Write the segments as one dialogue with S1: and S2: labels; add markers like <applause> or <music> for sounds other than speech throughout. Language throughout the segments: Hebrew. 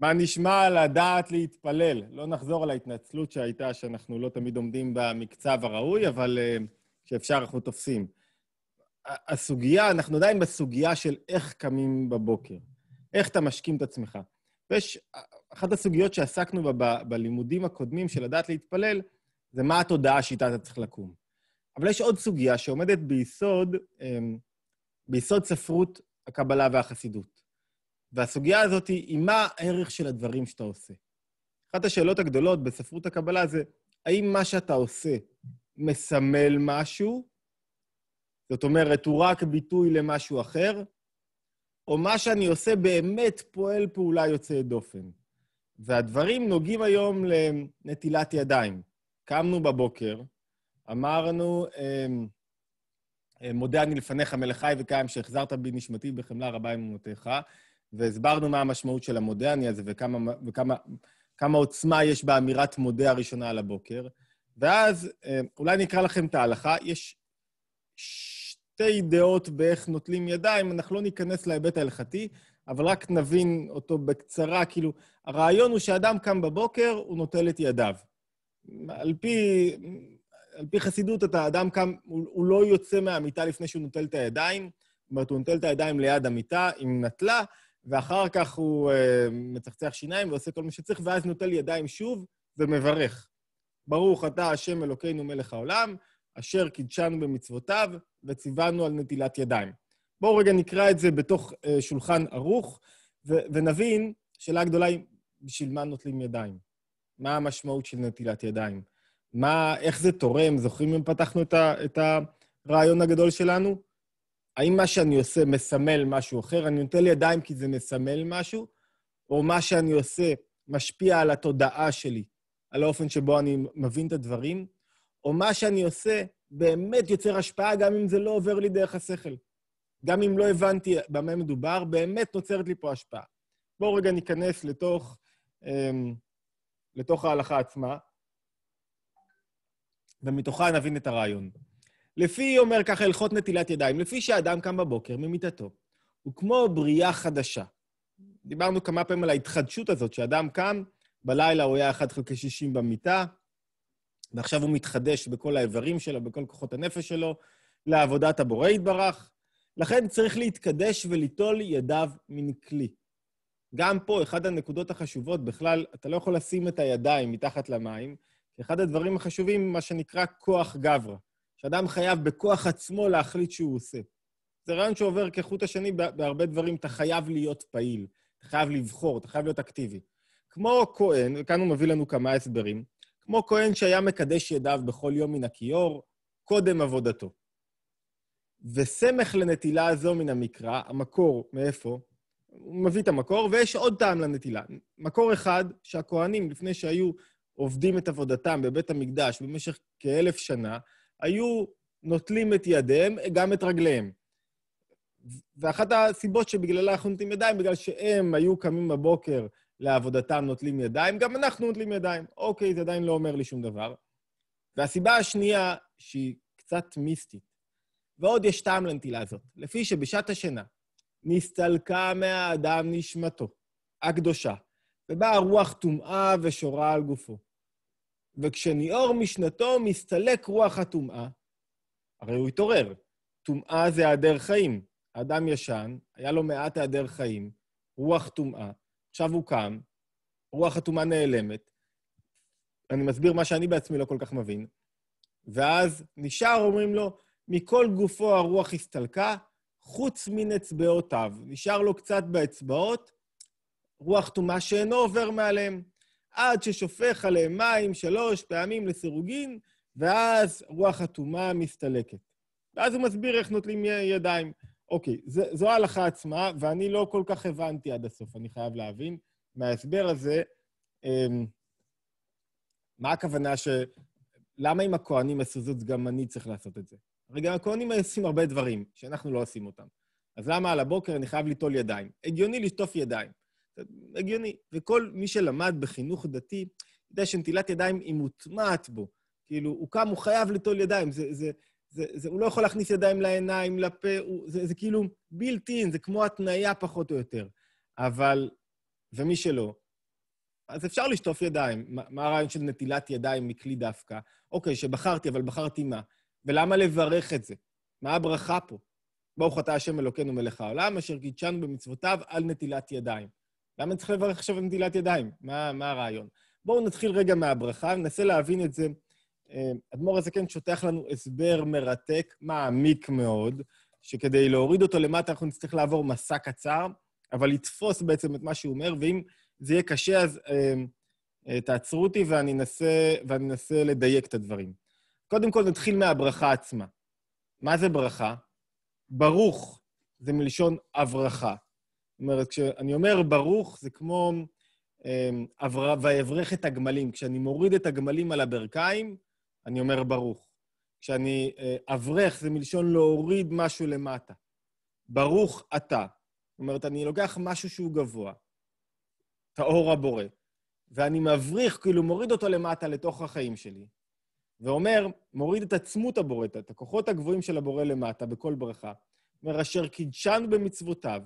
S1: מה נשמע על הדעת להתפלל? לא נחזור על ההתנצלות שהייתה שאנחנו לא תמיד עומדים במקצב הראוי, אבל אה, כשאפשר אנחנו תופסים. הסוגיה, אנחנו עדיין בסוגיה של איך קמים בבוקר, איך אתה משכים את עצמך. ויש, אה, אחת הסוגיות שעסקנו בה ב, בלימודים הקודמים של לדעת להתפלל, זה מה התודעה שאיתה אתה צריך לקום. אבל יש עוד סוגיה שעומדת ביסוד, אמ, ביסוד ספרות הקבלה והחסידות. והסוגיה הזאת היא, מה הערך של הדברים שאתה עושה. אחת השאלות הגדולות בספרות הקבלה זה, האם מה שאתה עושה מסמל משהו? זאת אומרת, הוא רק ביטוי למשהו אחר? או מה שאני עושה באמת פועל פעולה יוצאת דופן? והדברים נוגעים היום לנטילת ידיים. קמנו בבוקר, אמרנו, אמ, אה, מודה אני לפניך מלך חי וקיים, שהחזרת בי נשמתי בחמלה רבה אמונותיך, והסברנו מה המשמעות של המודה אני הזה וכמה, וכמה כמה עוצמה יש באמירת מודה הראשונה על הבוקר. ואז אה, אולי אני אקרא לכם את ההלכה. יש שתי דעות באיך נוטלים ידיים, אנחנו לא ניכנס להיבט ההלכתי, אבל רק נבין אותו בקצרה. כאילו, הרעיון הוא שאדם קם בבוקר, הוא נוטל את ידיו. על פי, על פי חסידות, אתה אדם קם, הוא, הוא לא יוצא מהמיטה לפני שהוא נוטל את הידיים. זאת אומרת, הוא נוטל את הידיים ליד המיטה אם נטלה, ואחר כך הוא אה, מצחצח שיניים ועושה כל מה שצריך, ואז נוטל ידיים שוב ומברך. ברוך אתה השם אלוקינו מלך העולם, אשר קידשנו במצוותיו וציוונו על נטילת ידיים. בואו רגע נקרא את זה בתוך אה, שולחן ערוך, ו- ונבין, שאלה גדולה היא, בשביל מה נוטלים ידיים? מה המשמעות של נטילת ידיים? מה, איך זה תורם? זוכרים אם פתחנו את, ה- את הרעיון הגדול שלנו? האם מה שאני עושה מסמל משהו אחר? אני נותן לי ידיים כי זה מסמל משהו, או מה שאני עושה משפיע על התודעה שלי, על האופן שבו אני מבין את הדברים, או מה שאני עושה באמת יוצר השפעה, גם אם זה לא עובר לי דרך השכל. גם אם לא הבנתי במה מדובר, באמת נוצרת לי פה השפעה. בואו רגע ניכנס לתוך, אמ, לתוך ההלכה עצמה, ומתוכה נבין את הרעיון. לפי, אומר ככה, הלכות נטילת ידיים, לפי שאדם קם בבוקר ממיטתו, הוא כמו בריאה חדשה. דיברנו כמה פעמים על ההתחדשות הזאת, שאדם קם, בלילה הוא היה 1 חלקי 60 במיטה, ועכשיו הוא מתחדש בכל האיברים שלו, בכל כוחות הנפש שלו, לעבודת הבורא יתברך. לכן צריך להתקדש וליטול ידיו מן כלי. גם פה, אחת הנקודות החשובות, בכלל, אתה לא יכול לשים את הידיים מתחת למים, אחד הדברים החשובים, מה שנקרא כוח גברא. שאדם חייב בכוח עצמו להחליט שהוא עושה. זה רעיון שעובר כחוט השני בהרבה דברים, אתה חייב להיות פעיל, אתה חייב לבחור, אתה חייב להיות אקטיבי. כמו כהן, וכאן הוא מביא לנו כמה הסברים, כמו כהן שהיה מקדש ידיו בכל יום מן הכיור, קודם עבודתו. וסמך לנטילה הזו מן המקרא, המקור, מאיפה? הוא מביא את המקור, ויש עוד טעם לנטילה. מקור אחד, שהכוהנים, לפני שהיו עובדים את עבודתם בבית המקדש במשך כאלף שנה, היו נוטלים את ידיהם, גם את רגליהם. ואחת הסיבות שבגללה אנחנו נוטלים ידיים, בגלל שהם היו קמים בבוקר לעבודתם, נוטלים ידיים, גם אנחנו נוטלים ידיים. אוקיי, זה עדיין לא אומר לי שום דבר. והסיבה השנייה, שהיא קצת מיסטית, ועוד יש טעם לנטילה הזאת, לפי שבשעת השינה נסתלקה מהאדם נשמתו הקדושה, ובאה רוח טומאה ושורה על גופו. וכשניאור משנתו מסתלק רוח הטומאה, הרי הוא התעורר. טומאה זה היעדר חיים. האדם ישן, היה לו מעט היעדר חיים, רוח טומאה, עכשיו הוא קם, רוח הטומאה נעלמת. אני מסביר מה שאני בעצמי לא כל כך מבין. ואז נשאר, אומרים לו, מכל גופו הרוח הסתלקה, חוץ מן אצבעותיו. נשאר לו קצת באצבעות, רוח טומאה שאינו עובר מעליהם. עד ששופך עליהם מים שלוש פעמים לסירוגין, ואז רוח הטומאה מסתלקת. ואז הוא מסביר איך נוטלים ידיים. אוקיי, זו, זו ההלכה עצמה, ואני לא כל כך הבנתי עד הסוף, אני חייב להבין. מההסבר הזה, אמ, מה הכוונה ש... למה אם הכוהנים עשו זאת, גם אני צריך לעשות את זה? הרי גם הכוהנים עושים הרבה דברים שאנחנו לא עושים אותם. אז למה על הבוקר אני חייב ליטול ידיים? הגיוני לשטוף ידיים. הגיוני. וכל מי שלמד בחינוך דתי, יודע שנטילת ידיים היא מוטמעת בו. כאילו, הוא קם, הוא חייב ליטול ידיים. זה, זה, זה, זה, הוא לא יכול להכניס ידיים לעיניים, לפה, הוא, זה, זה כאילו built in, זה כמו התניה פחות או יותר. אבל, ומי שלא, אז אפשר לשטוף ידיים. מה, הרעיון של נטילת ידיים מכלי דווקא? אוקיי, שבחרתי, אבל בחרתי מה? ולמה לברך את זה? מה הברכה פה? ברוך אתה השם אלוקינו מלך העולם, אשר קידשנו במצוותיו על נטילת ידיים. למה צריך לברך עכשיו במדילת ידיים? מה, מה הרעיון? בואו נתחיל רגע מהברכה, ננסה להבין את זה. אה, אדמו"ר הזקן שוטח לנו הסבר מרתק, מעמיק מאוד, שכדי להוריד אותו למטה אנחנו נצטרך לעבור מסע קצר, אבל לתפוס בעצם את מה שהוא אומר, ואם זה יהיה קשה, אז אה, אה, תעצרו אותי ואני אנסה, ואני אנסה לדייק את הדברים. קודם כל נתחיל מהברכה עצמה. מה זה ברכה? ברוך זה מלשון הברכה. זאת אומרת, כשאני אומר ברוך, זה כמו אמ, ויברך את הגמלים. כשאני מוריד את הגמלים על הברכיים, אני אומר ברוך. כשאני אה, אברך, זה מלשון להוריד משהו למטה. ברוך אתה. זאת אומרת, אני לוקח משהו שהוא גבוה, טהור הבורא, ואני מבריך, כאילו מוריד אותו למטה לתוך החיים שלי, ואומר, מוריד את עצמות הבורא, את הכוחות הגבוהים של הבורא למטה בכל ברכה. אומר, אשר קידשנו במצוותיו,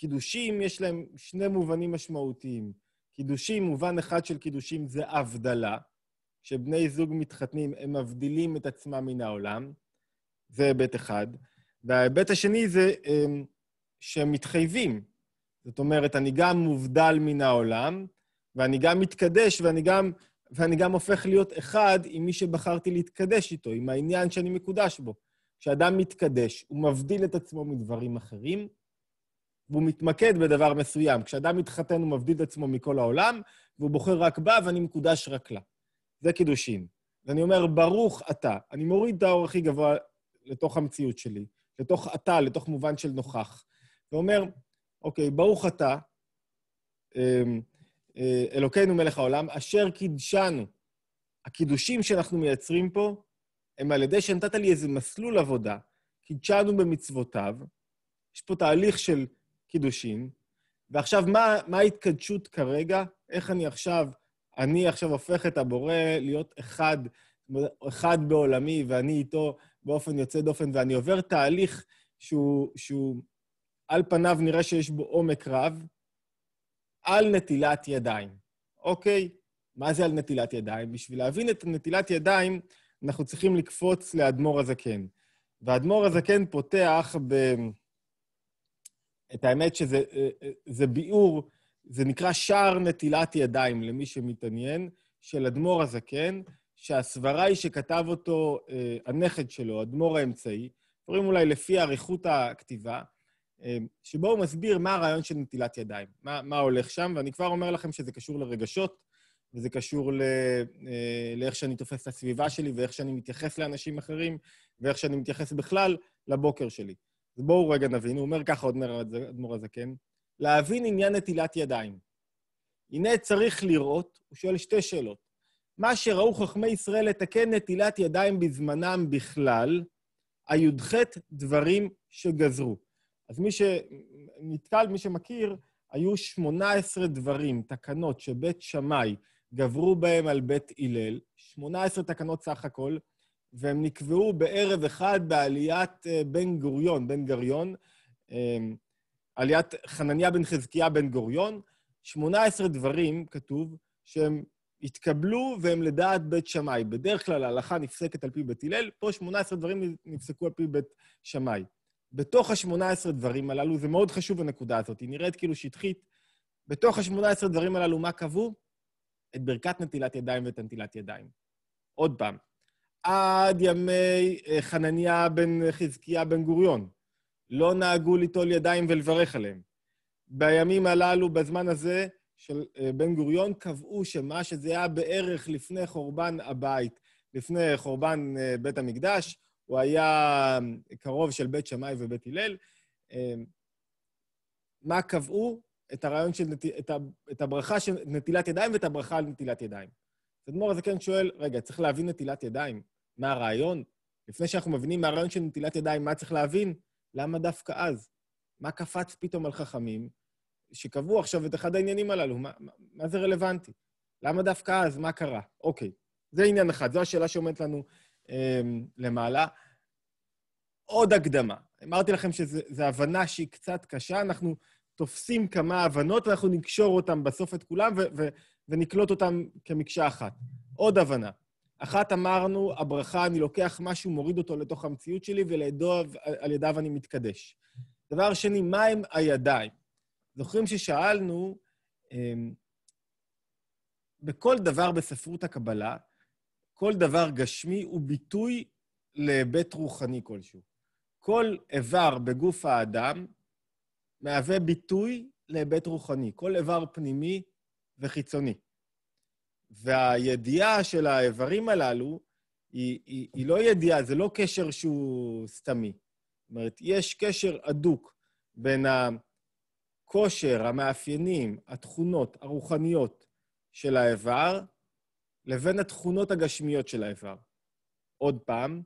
S1: קידושים יש להם שני מובנים משמעותיים. קידושים, מובן אחד של קידושים זה הבדלה, כשבני זוג מתחתנים הם מבדילים את עצמם מן העולם, זה היבט אחד. וההיבט השני זה אמ, שהם מתחייבים. זאת אומרת, אני גם מובדל מן העולם, ואני גם מתקדש, ואני גם, ואני גם הופך להיות אחד עם מי שבחרתי להתקדש איתו, עם העניין שאני מקודש בו. כשאדם מתקדש, הוא מבדיל את עצמו מדברים אחרים, והוא מתמקד בדבר מסוים. כשאדם מתחתן, הוא מבדיל את עצמו מכל העולם, והוא בוחר רק בה, ואני מקודש רק לה. זה קידושין. ואני אומר, ברוך אתה. אני מוריד את האור הכי גבוה לתוך המציאות שלי, לתוך אתה, לתוך מובן של נוכח. ואומר, אוקיי, ברוך אתה, אמ, אה, אלוקינו מלך העולם, אשר קידשנו. הקידושים שאנחנו מייצרים פה הם על ידי שנתת לי איזה מסלול עבודה, קידשנו במצוותיו, יש פה תהליך של קידושין, ועכשיו, מה, מה ההתקדשות כרגע? איך אני עכשיו, אני עכשיו הופך את הבורא להיות אחד, אחד בעולמי, ואני איתו באופן יוצא דופן, ואני עובר תהליך שהוא, שהוא על פניו נראה שיש בו עומק רב, על נטילת ידיים, אוקיי? מה זה על נטילת ידיים? בשביל להבין את נטילת ידיים, אנחנו צריכים לקפוץ לאדמו"ר הזקן. ואדמו"ר הזקן פותח ב... את האמת שזה אה, אה, ביאור, זה נקרא שער נטילת ידיים, למי שמתעניין, של אדמו"ר הזקן, שהסברה היא שכתב אותו אה, הנכד שלו, אדמו"ר האמצעי, קוראים אולי לפי אריכות הכתיבה, שבו הוא מסביר מה הרעיון של נטילת ידיים, מה, מה הולך שם, ואני כבר אומר לכם שזה קשור לרגשות, וזה קשור ל, לאיך שאני תופס את הסביבה שלי, ואיך שאני מתייחס לאנשים אחרים, ואיך שאני מתייחס בכלל לבוקר שלי. אז בואו רגע נבין, הוא אומר ככה, עוד אדמו"ר הזקן, להבין עניין נטילת ידיים. הנה צריך לראות, הוא שואל שתי שאלות. מה שראו חכמי ישראל לתקן נטילת ידיים בזמנם בכלל, הי"ח דברים שגזרו. אז מי שנתקל, מי שמכיר, היו 18 דברים, תקנות, שבית שמאי גברו בהם על בית הלל, 18 תקנות סך הכל, והם נקבעו בערב אחד בעליית אה, בן גוריון, בן גריון, אה, עליית חנניה בן חזקיה בן גוריון, 18 דברים, כתוב, שהם התקבלו והם לדעת בית שמאי. בדרך כלל ההלכה נפסקת על פי בית הלל, פה 18 דברים נפסקו על פי בית שמאי. בתוך ה-18 דברים הללו, זה מאוד חשוב הנקודה הזאת, היא נראית כאילו שטחית, בתוך ה-18 דברים הללו, מה קבעו? את ברכת נטילת ידיים ואת הנטילת ידיים. עוד פעם, עד ימי אה, חנניה בן חזקיה בן גוריון. לא נהגו ליטול ידיים ולברך עליהם. בימים הללו, בזמן הזה של אה, בן גוריון, קבעו שמה שזה היה בערך לפני חורבן הבית, לפני חורבן אה, בית המקדש, הוא היה קרוב של בית שמאי ובית הלל. מה קבעו? את הרעיון של נת... את, ה... את הברכה של נטילת ידיים ואת הברכה על נטילת ידיים. אדמו"ר הזקן שואל, רגע, צריך להבין נטילת ידיים. מה הרעיון? לפני שאנחנו מבינים מהרעיון של נטילת ידיים, מה צריך להבין? למה דווקא אז? מה קפץ פתאום על חכמים שקבעו עכשיו את אחד העניינים הללו? מה, מה, מה זה רלוונטי? למה דווקא אז? מה קרה? אוקיי, זה עניין אחד, זו השאלה שעומדת לנו אה, למעלה. עוד הקדמה. אמרתי לכם שזו הבנה שהיא קצת קשה, אנחנו תופסים כמה הבנות, ואנחנו נקשור אותן בסוף את כולם ו- ו- ונקלוט אותן כמקשה אחת. עוד הבנה. אחת אמרנו, הברכה, אני לוקח משהו, מוריד אותו לתוך המציאות שלי, ועל ידיו אני מתקדש. דבר שני, מהם הידיים? זוכרים ששאלנו, אמ, בכל דבר בספרות הקבלה, כל דבר גשמי הוא ביטוי להיבט רוחני כלשהו. כל איבר בגוף האדם מהווה ביטוי להיבט רוחני, כל איבר פנימי וחיצוני. והידיעה של האיברים הללו היא, היא, היא לא ידיעה, זה לא קשר שהוא סתמי. זאת אומרת, יש קשר הדוק בין הכושר, המאפיינים, התכונות הרוחניות של האיבר, לבין התכונות הגשמיות של האיבר. עוד פעם,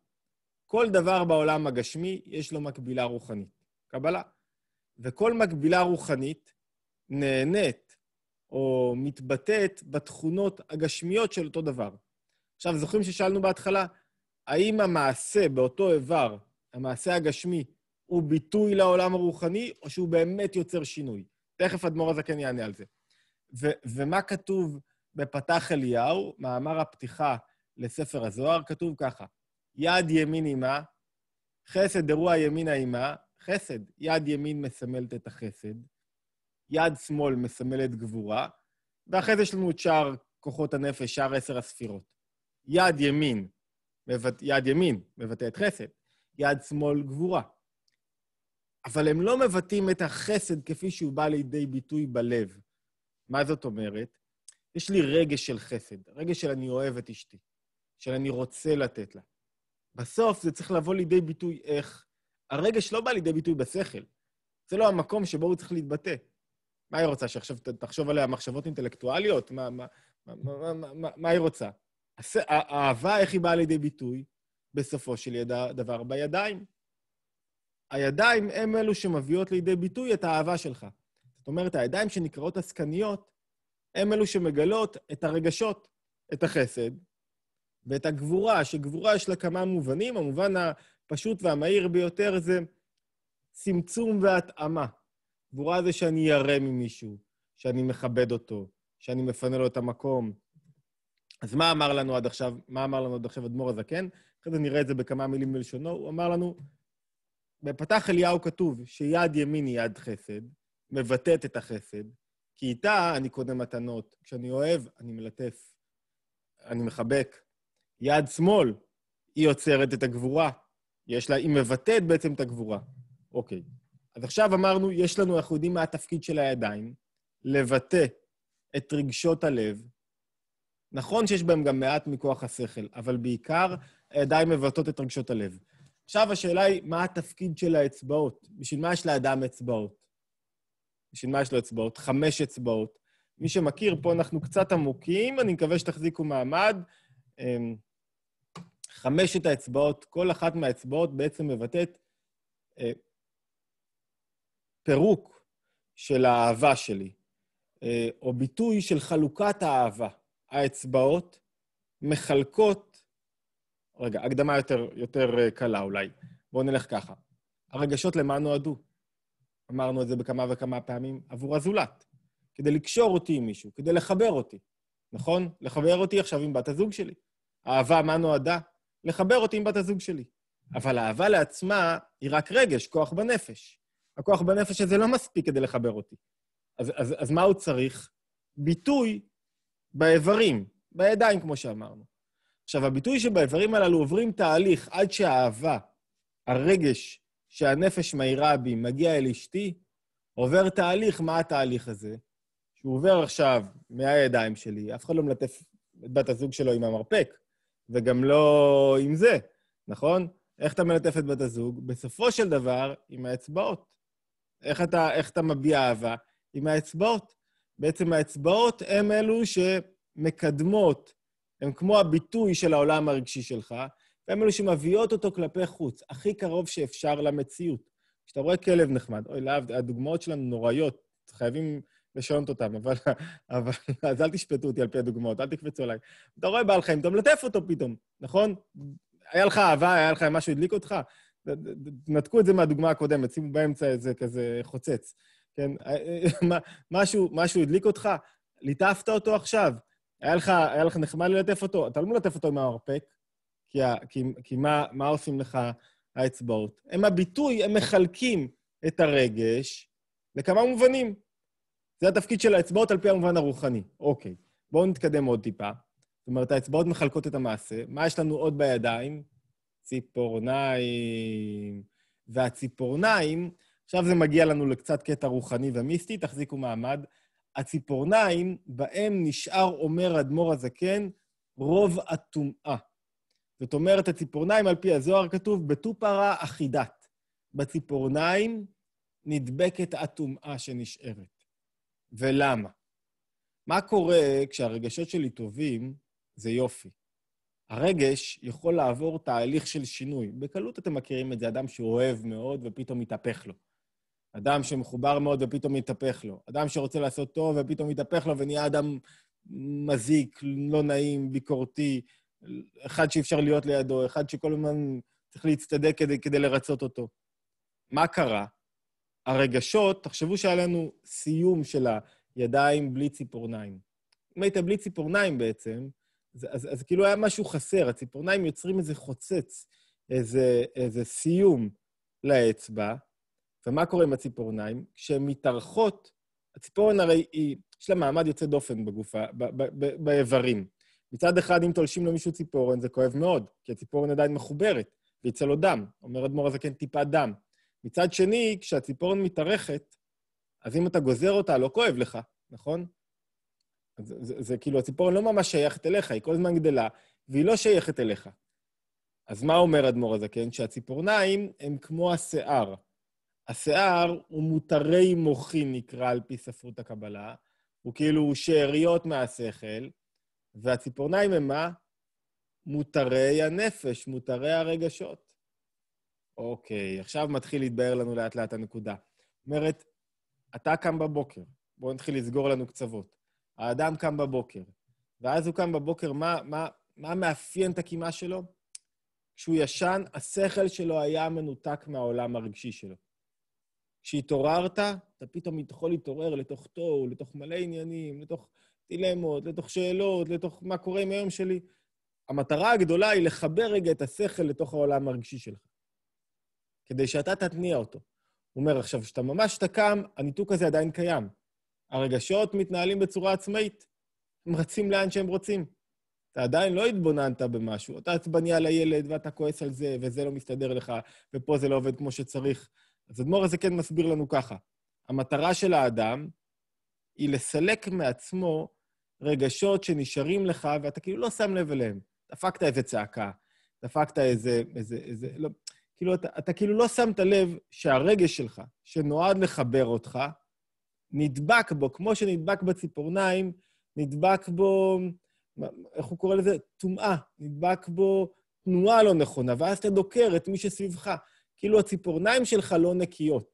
S1: כל דבר בעולם הגשמי יש לו מקבילה רוחנית, קבלה. וכל מקבילה רוחנית נהנית או מתבטאת בתכונות הגשמיות של אותו דבר. עכשיו, זוכרים ששאלנו בהתחלה, האם המעשה באותו איבר, המעשה הגשמי, הוא ביטוי לעולם הרוחני, או שהוא באמת יוצר שינוי? תכף אדמו"ר הזקן יענה על זה. ו- ומה כתוב בפתח אליהו, מאמר הפתיחה לספר הזוהר? כתוב ככה, יד ימין עימה, חסד אירוע ימינה עימה, חסד. יד ימין מסמלת את החסד, יד שמאל מסמלת גבורה, ואחרי זה יש לנו את שער כוחות הנפש, שער עשר הספירות. יד ימין, מבט... יד ימין מבטאת חסד, יד שמאל גבורה. אבל הם לא מבטאים את החסד כפי שהוא בא לידי ביטוי בלב. מה זאת אומרת? יש לי רגש של חסד, רגש של אני אוהב את אשתי, של אני רוצה לתת לה. בסוף זה צריך לבוא לידי ביטוי איך. הרגש לא בא לידי ביטוי בשכל. זה לא המקום שבו הוא צריך להתבטא. מה היא רוצה, שעכשיו תחשוב עליה מחשבות אינטלקטואליות? מה, מה, מה, מה, מה, מה מה היא רוצה? הס... האהבה, איך היא באה לידי ביטוי? בסופו של יד... דבר בידיים. הידיים הם אלו שמביאות לידי ביטוי את האהבה שלך. זאת אומרת, הידיים שנקראות עסקניות, הם אלו שמגלות את הרגשות, את החסד ואת הגבורה, שגבורה יש לה כמה מובנים. המובן הפשוט והמהיר ביותר זה צמצום והתאמה. גבורה זה שאני ירא ממישהו, שאני מכבד אותו, שאני מפנה לו את המקום. אז מה אמר לנו עד עכשיו, מה אמר לנו עד עכשיו אדמו"ר הזקן? אחרי זה נראה את זה בכמה מילים מלשונו. הוא אמר לנו, בפתח אליהו כתוב שיד ימין היא יד חסד, מבטאת את החסד, כי איתה אני קונה מתנות. כשאני אוהב, אני מלטף, אני מחבק. יד שמאל, היא יוצרת את הגבורה. יש לה, היא מבטאת בעצם את הגבורה. אוקיי. Okay. אז עכשיו אמרנו, יש לנו, אנחנו יודעים מה התפקיד של הידיים, לבטא את רגשות הלב. נכון שיש בהם גם מעט מכוח השכל, אבל בעיקר הידיים מבטאות את רגשות הלב. עכשיו השאלה היא, מה התפקיד של האצבעות? בשביל מה יש לאדם אצבעות? בשביל מה יש לו אצבעות? חמש אצבעות. מי שמכיר, פה אנחנו קצת עמוקים, אני מקווה שתחזיקו מעמד. אמ, חמשת האצבעות, כל אחת מהאצבעות בעצם מבטאת אה, פירוק של האהבה שלי, אה, או ביטוי של חלוקת האהבה. האצבעות מחלקות... רגע, הקדמה יותר, יותר אה, קלה אולי. בואו נלך ככה. הרגשות למה נועדו? אמרנו את זה בכמה וכמה פעמים, עבור הזולת. כדי לקשור אותי עם מישהו, כדי לחבר אותי, נכון? לחבר אותי עכשיו עם בת הזוג שלי. אהבה, מה נועדה? לחבר אותי עם בת הזוג שלי. אבל האהבה לעצמה היא רק רגש, כוח בנפש. הכוח בנפש הזה לא מספיק כדי לחבר אותי. אז, אז, אז מה הוא צריך? ביטוי באיברים, בידיים, כמו שאמרנו. עכשיו, הביטוי שבאיברים הללו עוברים תהליך עד שהאהבה, הרגש שהנפש מאירה בי, מגיע אל אשתי, עובר תהליך, מה התהליך הזה? שהוא עובר עכשיו מהידיים שלי, אף אחד לא מלטף את בת הזוג שלו עם המרפק, וגם לא עם זה, נכון? איך אתה מלטף את בת הזוג? בסופו של דבר, עם האצבעות. איך אתה, איך אתה מביע אהבה? עם האצבעות. בעצם האצבעות הן אלו שמקדמות, הן כמו הביטוי של העולם הרגשי שלך, והן אלו שמביאות אותו כלפי חוץ, הכי קרוב שאפשר למציאות. כשאתה רואה כלב נחמד, אוי, להב, הדוגמאות שלנו נוראיות, חייבים לשנות אותן, אבל, <laughs> אבל אז אל תשפטו אותי על פי הדוגמאות, אל תקפצו עליי. אתה רואה בעל חיים, אתה מלטף אותו פתאום, נכון? היה לך אהבה, היה לך משהו הדליק אותך? נתקו את זה מהדוגמה הקודמת, שימו באמצע איזה כזה חוצץ. כן, <laughs> משהו, משהו הדליק אותך, ליטפת אותו עכשיו, היה לך, היה לך נחמד ללטף אותו, אתה לא מלטף אותו עם המרפק, כי, ה, כי, כי מה, מה עושים לך האצבעות? הם הביטוי, הם מחלקים את הרגש לכמה מובנים. זה התפקיד של האצבעות על פי המובן הרוחני. אוקיי, בואו נתקדם עוד טיפה. זאת אומרת, האצבעות מחלקות את המעשה, מה יש לנו עוד בידיים? ציפורניים. והציפורניים, עכשיו זה מגיע לנו לקצת קטע רוחני ומיסטי, תחזיקו מעמד. הציפורניים, בהם נשאר, אומר אדמו"ר הזקן, רוב הטומאה. זאת אומרת, הציפורניים, על פי הזוהר כתוב, בטופרה אחידת. בציפורניים נדבקת הטומאה שנשארת. ולמה? מה קורה כשהרגשות שלי טובים? זה יופי. הרגש יכול לעבור תהליך של שינוי. בקלות אתם מכירים את זה, אדם שהוא אוהב מאוד ופתאום מתהפך לו. אדם שמחובר מאוד ופתאום מתהפך לו. אדם שרוצה לעשות טוב ופתאום מתהפך לו ונהיה אדם מזיק, לא נעים, ביקורתי, אחד שאי אפשר להיות לידו, אחד שכל הזמן צריך להצטדק כדי, כדי לרצות אותו. מה קרה? הרגשות, תחשבו שהיה לנו סיום של הידיים בלי ציפורניים. אם היית בלי ציפורניים בעצם, אז, אז, אז כאילו היה משהו חסר, הציפורניים יוצרים איזה חוצץ, איזה, איזה סיום לאצבע, ומה קורה עם הציפורניים? כשהן מתארחות, הציפורן הרי היא, יש לה מעמד יוצא דופן בגוף, באיברים. מצד אחד, אם תולשים למישהו ציפורן, זה כואב מאוד, כי הציפורן עדיין מחוברת, ויצא לו דם. אומר אדמו"ר הזקן, טיפה דם. מצד שני, כשהציפורן מתארכת, אז אם אתה גוזר אותה, לא כואב לך, נכון? זה, זה, זה כאילו, הציפורן לא ממש שייכת אליך, היא כל הזמן גדלה, והיא לא שייכת אליך. אז מה אומר אדמו"ר הזקן? כן, שהציפורניים הם כמו השיער. השיער הוא מותרי מוחין, נקרא על פי ספרות הקבלה. הוא כאילו הוא שאריות מהשכל, והציפורניים הם מה? מותרי הנפש, מותרי הרגשות. אוקיי, עכשיו מתחיל להתבהר לנו לאט-לאט הנקודה. זאת אומרת, אתה קם בבוקר, בואו נתחיל לסגור לנו קצוות. האדם קם בבוקר, ואז הוא קם בבוקר, מה, מה, מה מאפיין את הקימה שלו? כשהוא ישן, השכל שלו היה מנותק מהעולם הרגשי שלו. כשהתעוררת, אתה פתאום יכול להתעורר לתוך תוהו, לתוך מלא עניינים, לתוך דילמות, לתוך שאלות, לתוך מה קורה עם היום שלי. המטרה הגדולה היא לחבר רגע את השכל לתוך העולם הרגשי שלך, כדי שאתה תתניע אותו. הוא אומר, עכשיו, כשאתה ממש, תקם, הניתוק הזה עדיין קיים. הרגשות מתנהלים בצורה עצמאית. הם רצים לאן שהם רוצים. אתה עדיין לא התבוננת במשהו. אתה עצבני על הילד, ואתה כועס על זה, וזה לא מסתדר לך, ופה זה לא עובד כמו שצריך. אז אדמו"ר הזה כן מסביר לנו ככה. המטרה של האדם היא לסלק מעצמו רגשות שנשארים לך, ואתה כאילו לא שם לב אליהם. דפקת איזה צעקה, דפקת איזה... איזה, איזה לא, כאילו, אתה, אתה כאילו לא שמת לב שהרגש שלך, שנועד לחבר אותך, נדבק בו, כמו שנדבק בציפורניים, נדבק בו, איך הוא קורא לזה? טומאה. נדבק בו תנועה לא נכונה, ואז אתה דוקר את מי שסביבך. כאילו הציפורניים שלך לא נקיות.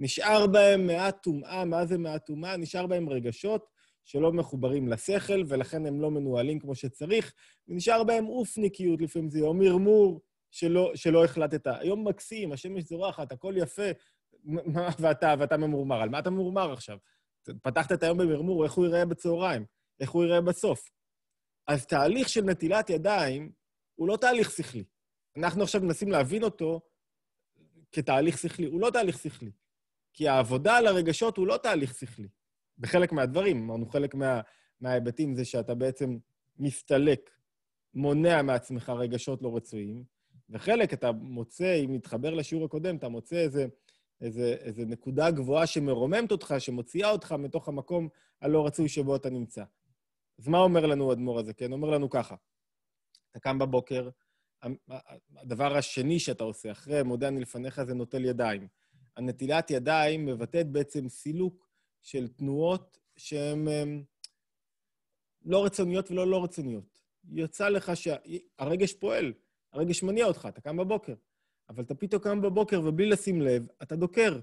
S1: נשאר בהם מעט טומאה, מה זה מעט טומאה? נשאר בהם רגשות שלא מחוברים לשכל, ולכן הם לא מנוהלים כמו שצריך, ונשאר בהם אופניקיות, לפעמים זה או מרמור שלא, שלא החלטת. היום מקסים, השמש זורחת, הכל יפה, ואתה, ואתה ממורמר. על מה אתה ממורמר עכשיו? פתחת את היום במרמור, איך הוא ייראה בצהריים? איך הוא ייראה בסוף? אז תהליך של נטילת ידיים הוא לא תהליך שכלי. אנחנו עכשיו מנסים להבין אותו כתהליך שכלי. הוא לא תהליך שכלי. כי העבודה על הרגשות הוא לא תהליך שכלי. בחלק מהדברים, אמרנו, חלק מה, מההיבטים זה שאתה בעצם מסתלק, מונע מעצמך רגשות לא רצויים, וחלק אתה מוצא, אם נתחבר לשיעור הקודם, אתה מוצא איזה איזה, איזה נקודה גבוהה שמרוממת אותך, שמוציאה אותך מתוך המקום הלא רצוי שבו אתה נמצא. אז מה אומר לנו האדמו"ר הזה, כן? אומר לנו ככה, אתה קם בבוקר, הדבר השני שאתה עושה, אחרי מודה אני לפניך, זה נוטל ידיים. הנטילת ידיים מבטאת בעצם סילוק של תנועות שהן אמ, לא רצוניות ולא לא רצוניות. יצא לך שהרגש פועל, הרגש מניע אותך, אתה קם בבוקר. אבל אתה פתאום קם בבוקר ובלי לשים לב, אתה דוקר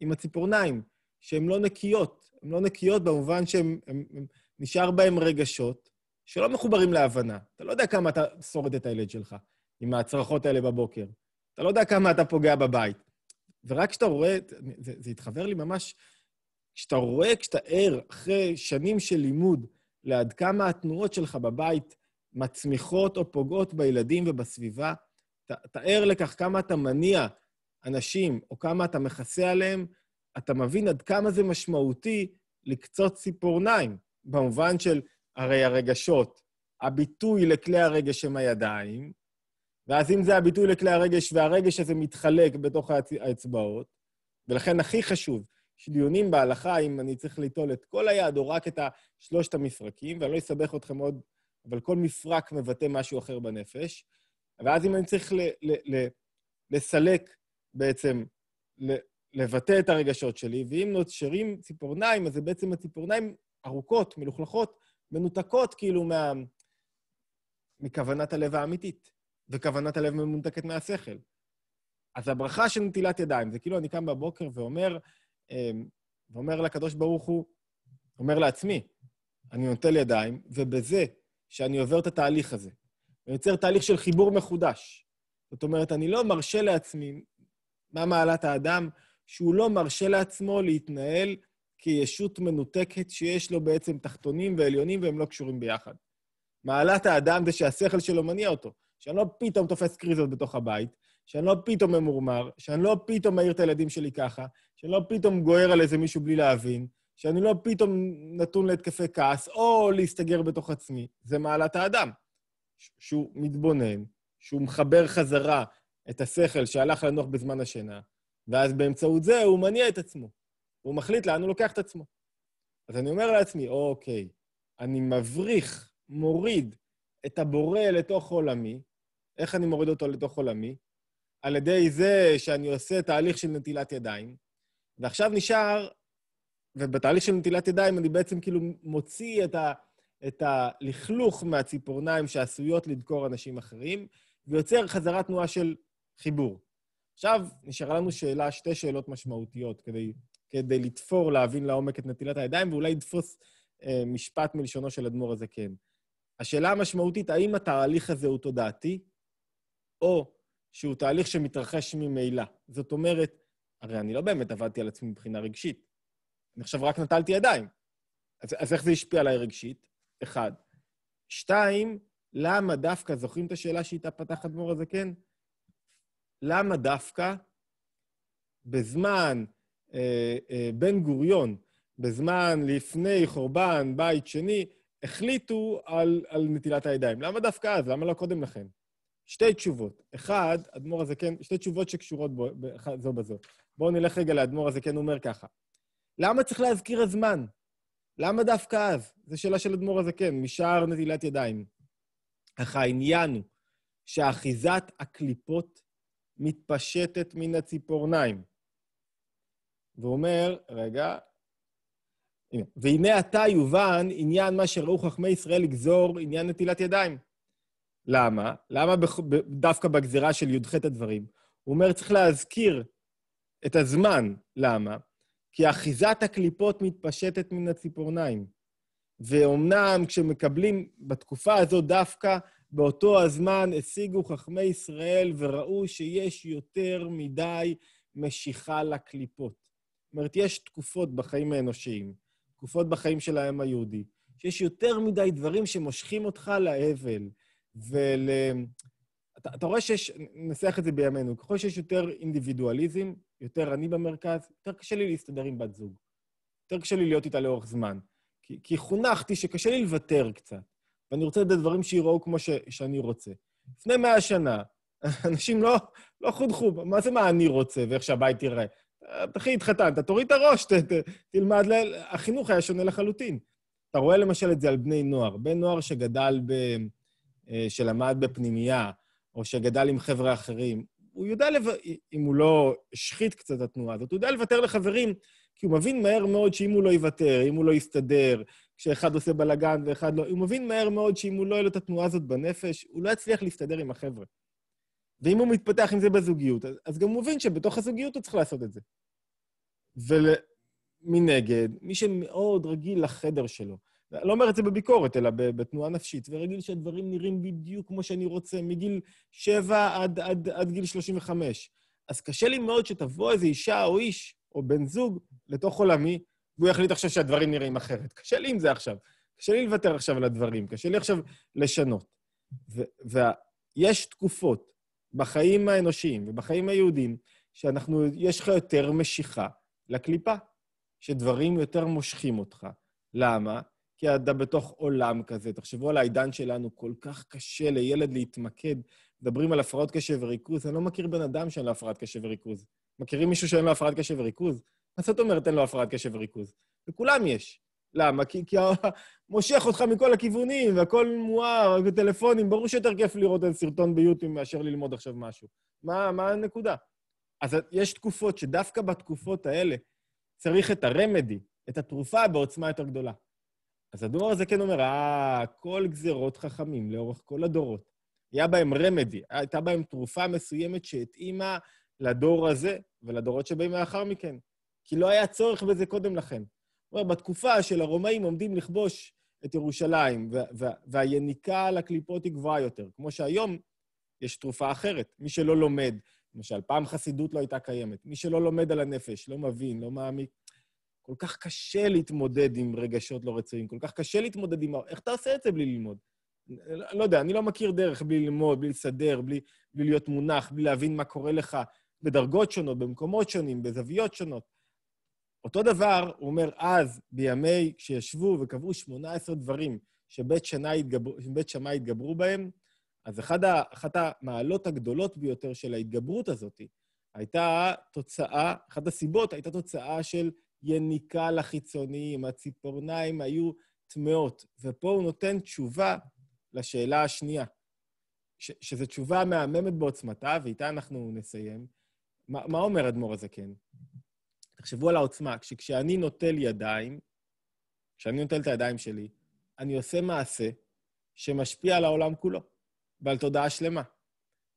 S1: עם הציפורניים, שהן לא נקיות. הן לא נקיות במובן שהן... הם, הם, נשאר בהם רגשות שלא מחוברים להבנה. אתה לא יודע כמה אתה שורד את הילד שלך עם הצרחות האלה בבוקר. אתה לא יודע כמה אתה פוגע בבית. ורק כשאתה רואה, זה, זה התחבר לי ממש, כשאתה רואה, כשאתה ער, אחרי שנים של לימוד, לעד כמה התנועות שלך בבית מצמיחות או פוגעות בילדים ובסביבה, אתה ער לכך כמה אתה מניע אנשים, או כמה אתה מכסה עליהם, אתה מבין עד כמה זה משמעותי לקצות ציפורניים, במובן של הרי הרגשות, הביטוי לכלי הרגש הם הידיים, ואז אם זה הביטוי לכלי הרגש, והרגש הזה מתחלק בתוך האצבעות, ולכן הכי חשוב, יש דיונים בהלכה אם אני צריך ליטול את כל היד או רק את שלושת המפרקים, ואני לא אסבך אתכם עוד, אבל כל מפרק מבטא משהו אחר בנפש. ואז אם אני צריך ל, ל, ל, לסלק בעצם, ל, לבטא את הרגשות שלי, ואם נושרים ציפורניים, אז זה בעצם הציפורניים ארוכות, מלוכלכות, מנותקות כאילו מה... מכוונת הלב האמיתית, וכוונת הלב מנותקת מהשכל. אז הברכה של נטילת ידיים, זה כאילו אני קם בבוקר ואומר, אמ, ואומר לקדוש ברוך הוא, אומר לעצמי, אני נוטל ידיים, ובזה שאני עובר את התהליך הזה, ויוצר תהליך של חיבור מחודש. זאת אומרת, אני לא מרשה לעצמי, מה מעלת האדם? שהוא לא מרשה לעצמו להתנהל כישות מנותקת שיש לו בעצם תחתונים ועליונים והם לא קשורים ביחד. מעלת האדם זה שהשכל שלו מניע אותו, שאני לא פתאום תופס קריזות בתוך הבית, שאני לא פתאום ממורמר, שאני לא פתאום מעיר את הילדים שלי ככה, שאני לא פתאום גוער על איזה מישהו בלי להבין, שאני לא פתאום נתון להתקפי כעס או להסתגר בתוך עצמי. זה מעלת האדם. שהוא מתבונן, שהוא מחבר חזרה את השכל שהלך לנוח בזמן השינה, ואז באמצעות זה הוא מניע את עצמו. הוא מחליט לאן הוא לוקח את עצמו. אז אני אומר לעצמי, אוקיי, אני מבריך, מוריד את הבורא לתוך עולמי. איך אני מוריד אותו לתוך עולמי? על ידי זה שאני עושה תהליך של נטילת ידיים, ועכשיו נשאר, ובתהליך של נטילת ידיים אני בעצם כאילו מוציא את ה... את הלכלוך מהציפורניים שעשויות לדקור אנשים אחרים, ויוצר חזרה תנועה של חיבור. עכשיו, נשארה לנו שאלה, שתי שאלות משמעותיות כדי, כדי לתפור, להבין לעומק את נטילת הידיים, ואולי לתפוס אה, משפט מלשונו של אדמו"ר הזה כן. השאלה המשמעותית, האם התהליך הזה הוא תודעתי, או שהוא תהליך שמתרחש ממילא. זאת אומרת, הרי אני לא באמת עבדתי על עצמי מבחינה רגשית. אני עכשיו רק נטלתי ידיים. אז, אז איך זה השפיע עליי רגשית? אחד. שתיים, למה דווקא, זוכרים את השאלה שאיתה פתח אדמו"ר הזקן? כן? למה דווקא בזמן אה, אה, בן גוריון, בזמן לפני חורבן בית שני, החליטו על, על נטילת הידיים? למה דווקא אז? למה לא קודם לכן? שתי תשובות. אחד, אדמו"ר הזקן, כן, שתי תשובות שקשורות בו, זו בזו. בואו נלך רגע לאדמו"ר הזקן, כן, הוא אומר ככה. למה צריך להזכיר הזמן? למה דווקא אז? זו שאלה של אדמו"ר הזקן, משער נטילת ידיים. אך העניין הוא שאחיזת הקליפות מתפשטת מן הציפורניים. והוא אומר, רגע, הנה, והנה עתה יובן עניין מה שראו חכמי ישראל לגזור עניין נטילת ידיים. למה? למה בח... דווקא בגזירה של י"ח הדברים? הוא אומר, צריך להזכיר את הזמן. למה? כי אחיזת הקליפות מתפשטת מן הציפורניים. ואומנם כשמקבלים בתקופה הזאת דווקא, באותו הזמן השיגו חכמי ישראל וראו שיש יותר מדי משיכה לקליפות. זאת אומרת, יש תקופות בחיים האנושיים, תקופות בחיים של העם היהודי, שיש יותר מדי דברים שמושכים אותך לאבל. ול... אתה, אתה רואה שיש, ננסח את זה בימינו, ככל שיש יותר אינדיבידואליזם, יותר אני במרכז, יותר קשה לי להסתדר עם בת זוג. יותר קשה לי להיות איתה לאורך זמן. כי, כי חונכתי שקשה לי לוותר קצת, ואני רוצה לדעת דברים שיראו כמו ש, שאני רוצה. לפני מאה שנה, <laughs> אנשים לא, לא חונכו, מה זה מה אני רוצה ואיך שהבית ייראה? אחי, התחתנת, תוריד את הראש, ת, ת, תלמד, ל... החינוך היה שונה לחלוטין. אתה רואה למשל את זה על בני נוער. בן נוער שגדל ב... אה, שלמד בפנימייה, או שגדל עם חבר'ה אחרים, הוא יודע, לו... אם הוא לא השחית קצת התנועה הזאת, הוא יודע לוותר לחברים, כי הוא מבין מהר מאוד שאם הוא לא יוותר, אם הוא לא יסתדר, כשאחד עושה בלאגן ואחד לא, הוא מבין מהר מאוד שאם הוא לא יהיה לו את התנועה הזאת בנפש, הוא לא יצליח להסתדר עם החבר'ה. ואם הוא מתפתח עם זה בזוגיות, אז, אז גם הוא מבין שבתוך הזוגיות הוא צריך לעשות את זה. ומנגד, מי שמאוד רגיל לחדר שלו, לא אומר את זה בביקורת, אלא בתנועה נפשית, ורגיל שהדברים נראים בדיוק כמו שאני רוצה, מגיל 7 עד, עד, עד גיל 35. אז קשה לי מאוד שתבוא איזו אישה או איש או בן זוג לתוך עולמי, והוא יחליט עכשיו שהדברים נראים אחרת. קשה לי עם זה עכשיו. קשה לי לוותר עכשיו על הדברים, קשה לי עכשיו לשנות. ויש ו- תקופות בחיים האנושיים ובחיים היהודיים שאנחנו, יש לך יותר משיכה לקליפה, שדברים יותר מושכים אותך. למה? כי אתה בתוך עולם כזה. תחשבו על העידן שלנו, כל כך קשה לילד להתמקד. מדברים על הפרעות קשב וריכוז, אני לא מכיר בן אדם שאין לו הפרעת קשב וריכוז. מכירים מישהו שאין לו הפרעת קשב וריכוז? מה זאת אומרת אין לו הפרעת קשב וריכוז? לכולם יש. למה? כי, כי <laughs> מושך אותך מכל הכיוונים, והכול מואר, וטלפונים, ברור שיותר כיף לראות איזה סרטון ביוטיוב מאשר ללמוד עכשיו משהו. מה, מה הנקודה? אז יש תקופות שדווקא בתקופות האלה צריך את הרמדי, את התרופה בעוצמה יותר גדולה. אז הדור הזה כן אומר, אה, כל גזירות חכמים לאורך כל הדורות. היה בהם רמדי, הייתה בהם תרופה מסוימת שהתאימה לדור הזה ולדורות שבאים לאחר מכן, כי לא היה צורך בזה קודם לכן. אומר, בתקופה של הרומאים עומדים לכבוש את ירושלים, והיניקה על הקליפות היא גבוהה יותר, כמו שהיום יש תרופה אחרת. מי שלא לומד, למשל, פעם חסידות לא הייתה קיימת. מי שלא לומד על הנפש, לא מבין, לא מעמיק, כל כך קשה להתמודד עם רגשות לא רצויים, כל כך קשה להתמודד עם... איך אתה עושה את זה בלי ללמוד? לא, לא יודע, אני לא מכיר דרך בלי ללמוד, בלי לסדר, בלי, בלי להיות מונח, בלי להבין מה קורה לך בדרגות שונות, במקומות שונים, בזוויות שונות. אותו דבר, הוא אומר, אז, בימי שישבו וקבעו 18 דברים שבית, התגבר, שבית שמאי התגברו בהם, אז אחד ה, אחת המעלות הגדולות ביותר של ההתגברות הזאת הייתה תוצאה, אחת הסיבות הייתה תוצאה של יניקה לחיצוניים, הציפורניים היו טמאות. ופה הוא נותן תשובה לשאלה השנייה, ש- שזו תשובה מהממת בעוצמתה, ואיתה אנחנו נסיים. ما, מה אומר אדמו"ר הזקן? תחשבו על העוצמה. כשאני נוטל ידיים, כשאני נוטל את הידיים שלי, אני עושה מעשה שמשפיע על העולם כולו ועל תודעה שלמה.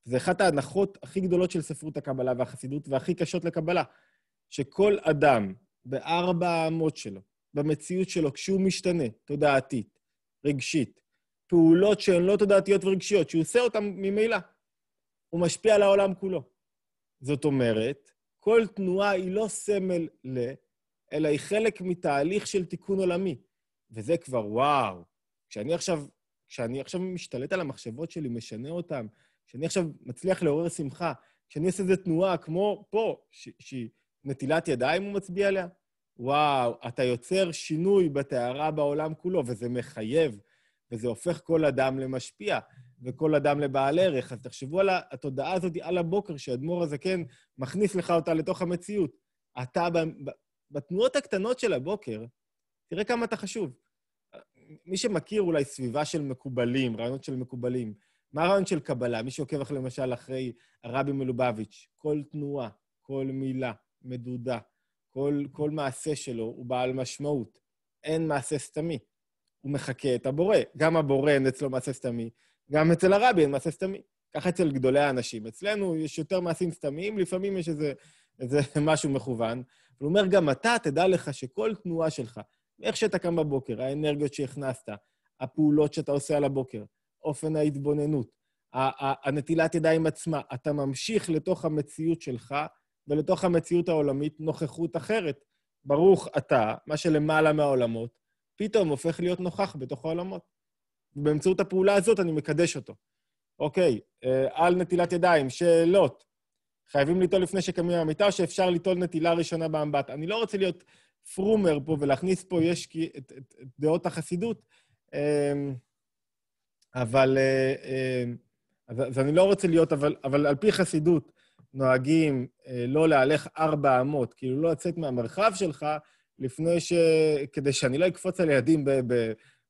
S1: זו אחת ההנחות הכי גדולות של ספרות הקבלה והחסידות, והכי קשות לקבלה, שכל אדם בארבע האמות שלו, במציאות שלו, כשהוא משתנה, תודעתית, רגשית, פעולות שהן לא תודעתיות ורגשיות, שהוא עושה אותן ממילא, הוא משפיע על העולם כולו. זאת אומרת, כל תנועה היא לא סמל ל, אלא היא חלק מתהליך של תיקון עולמי. וזה כבר וואו. כשאני עכשיו, כשאני עכשיו משתלט על המחשבות שלי, משנה אותן, כשאני עכשיו מצליח לעורר שמחה, כשאני עושה איזו תנועה כמו פה, שהיא... נטילת ידיים הוא מצביע עליה? וואו, אתה יוצר שינוי בטהרה בעולם כולו, וזה מחייב, וזה הופך כל אדם למשפיע, וכל אדם לבעל ערך. אז תחשבו על התודעה הזאת על הבוקר, שאדמו"ר הזקן מכניס לך אותה לתוך המציאות. אתה, בתנועות הקטנות של הבוקר, תראה כמה אתה חשוב. מי שמכיר אולי סביבה של מקובלים, רעיונות של מקובלים, מה הרעיון של קבלה? מי שעוקב לך למשל אחרי הרבי מלובביץ', כל תנועה, כל מילה, מדודה. כל, כל מעשה שלו הוא בעל משמעות. אין מעשה סתמי. הוא מחקה את הבורא. גם הבורא אין אצלו מעשה סתמי, גם אצל הרבי אין מעשה סתמי. ככה אצל גדולי האנשים. אצלנו יש יותר מעשים סתמיים, לפעמים יש איזה, איזה <laughs> משהו מכוון. הוא אומר, גם אתה, תדע לך שכל תנועה שלך, איך שאתה קם בבוקר, האנרגיות שהכנסת, הפעולות שאתה עושה על הבוקר, אופן ההתבוננות, הנטילת ידיים עצמה, אתה ממשיך לתוך המציאות שלך ולתוך המציאות העולמית נוכחות אחרת. ברוך אתה, מה שלמעלה מהעולמות, פתאום הופך להיות נוכח בתוך העולמות. ובאמצעות הפעולה הזאת אני מקדש אותו. אוקיי, אה, על נטילת ידיים, שאלות. חייבים ליטול לפני שקמים מהמיטה, או שאפשר ליטול נטילה ראשונה באמבט? אני לא רוצה להיות פרומר פה ולהכניס פה, יש כי, את, את, את דעות החסידות, אמ, אבל... אז, אה, אמ, אז אני לא רוצה להיות, אבל, אבל על פי חסידות, נוהגים אה, לא להלך ארבע אמות, כאילו לא לצאת מהמרחב שלך לפני ש... כדי שאני לא אקפוץ על ידים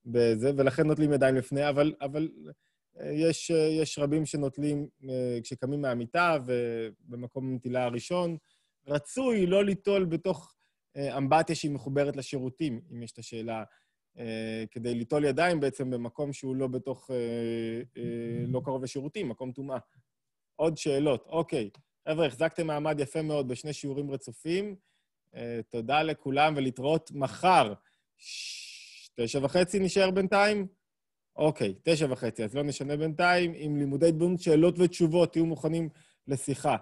S1: בזה, ולכן נוטלים ידיים לפני, אבל, אבל אה, יש, אה, יש רבים שנוטלים כשקמים מהמיטה ובמקום המטילה הראשון. רצוי לא ליטול בתוך אמבטיה שהיא מחוברת לשירותים, אם יש את השאלה, כדי ליטול ידיים בעצם במקום שהוא לא בתוך, לא קרוב לשירותים, מקום טומאה. עוד שאלות, אוקיי. Okay. חבר'ה, החזקתם מעמד יפה מאוד בשני שיעורים רצופים. אה, תודה לכולם ולהתראות מחר. תשע וחצי נשאר בינתיים? אוקיי, תשע וחצי, אז לא נשנה בינתיים. עם לימודי בום, שאלות ותשובות, תהיו מוכנים לשיחה.